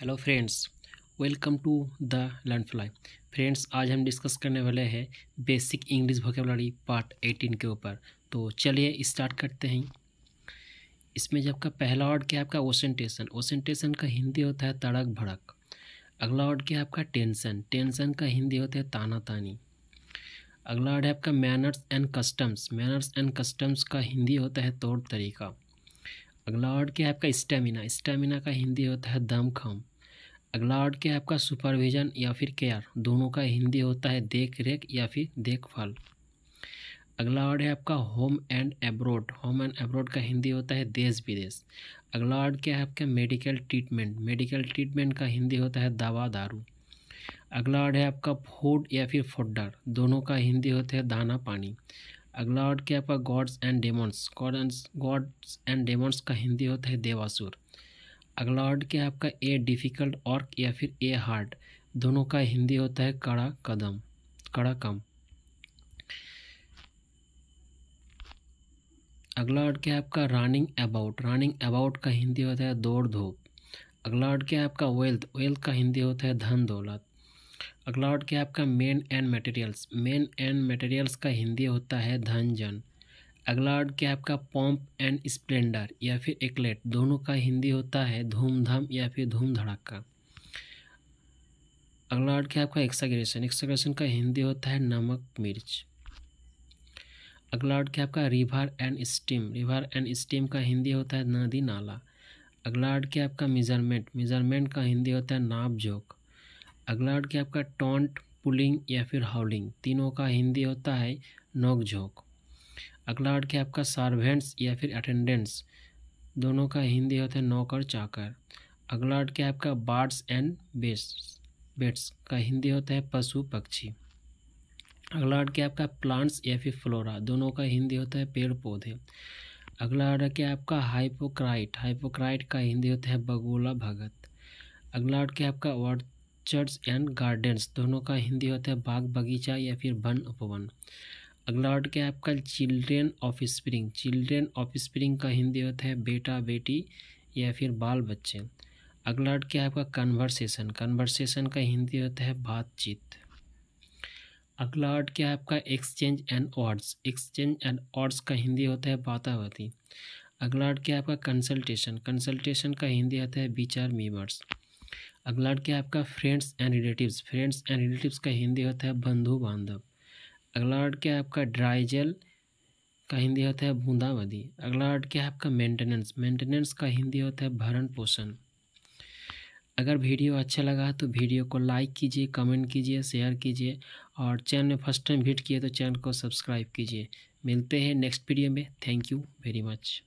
hello friends welcome to the learn fly friends आज हम discuss करने वाले हैं basic English vocabulary part eighteen के ऊपर तो चलिए स्टार्ट करते हैं इसमें जब का पहला वर्ड क्या है आपका ओसेंटेशन ओसेंटेशन का हिंदी होता है तड़क भड़क अगला वर्ड क्या है आपका टेंशन टेंशन का हिंदी होता है ताना तानी अगला वर्ड है आपका manners and customs manners and customs का हिंदी होता है तौर तरीका अगला वर्ड क्या है आपका स्टेमिना स्टेमिना का हिंदी होता है दमखम अगला वर्ड क्या है आपका सुपरविजन या फिर केयर दोनों का हिंदी होता है देख रेख या फिर देखभाल अगला वर्ड है आपका home and abroad home and abroad का हिंदी होता है देश विदेश अगला वर्ड क्या है आपका मेडिकल ट्रीटमेंट मेडिकल ट्रीटमेंट का हिंदी होता है दवा दारू अगला वर्ड है आपका फूड या फिर फोडर दोनों का हिंदी होता है दाना पानी अगला वर्ड क्या आपका gods and demons god and gods and demons का हिंदी होता है देवासुर अगला वर्ड क्या है आपका ए डिफ़िकल्ट और या फिर ए हार्ड दोनों का हिंदी होता है कड़ा कदम कड़ा कम अगला वर्ड क्या है आपका रनिंग अबाउट रनिंग अबाउट का हिंदी होता है दौड़ धूप अगला वर्ड क्या है आपका वेल्थ वेल्थ का हिंदी होता है धन दौलत अगला वर्ड क्या है आपका men and materials men and materials का हिंदी होता है धन जन अगला वर्ड क्या है आपका पॉम्प एंड स्प्लेंडर या फिर एकलेट दोनों का हिंदी होता है धूमधाम या फिर धूम धड़ाका अगला वर्ड क्या है आपका एक्साग्रेशन एक्साग्रेशन का हिंदी होता है नमक मिर्च अगला वर्ड क्या आपका river and stream river and stream का हिंदी होता है नदी नाला अगला वर्ड क्या आपका मेजरमेंट मेजरमेंट का हिंदी होता है नाप जोक अगला वर्ड क्या आपका टोंट पुलिंग या फिर हाउलिंग तीनों का हिंदी होता है नोकझोंक अगला वर्ड क्या आपका सर्वेंट्स या फिर अटेंडेंट्स दोनों का हिंदी होता है नौकर चाकर अगला वर्ड क्या आपका बार्ड्स एंड बेट्स बेट्स का हिंदी होता है पशु पक्षी अगला वर्ड क्या आपका प्लांट्स या फिर फ्लोरा दोनों का हिंदी होता है पेड़ पौधे अगला वर्ड क्या आपका हाइपोक्राइट हाइपोक्राइट का हिंदी होता है बगोला भगत अगला वर्ड क्या आपका वर्ड चर्च एंड गार्डन्स दोनों का हिंदी होता है बाग बगीचा या फिर वन उपवन अगला वर्ड क्या है आपका children offspring children offspring का हिंदी होता है बेटा बेटी या फिर बाल बच्चे अगला वर्ड क्या है आपका कन्वर्सेशन कन्वर्सेशन का हिंदी होता है बातचीत अगला वर्ड क्या है आपका exchange and words exchange and words का हिंदी होता है बातावती अगला वर्ड क्या है आपका कंसल्टेशन कंसल्टेशन का हिंदी होता है विचार मीमर्स अगला लड़के आपका friends and relatives friends and relatives का हिंदी होता है बंधु बांधव अगला वर्ड के है आपका ड्राइजल का हिंदी होता है बूंदाबंदी अगला वर्ड के आपका मेंटेनेंस मेंटेनेंस का हिंदी होता है भरण पोषण अगर वीडियो अच्छा लगा तो वीडियो को लाइक कीजिए कमेंट कीजिए शेयर कीजिए और चैनल में फर्स्ट टाइम विट किए तो चैनल को सब्सक्राइब कीजिए मिलते हैं नेक्स्ट वीडियो में थैंक यू वेरी मच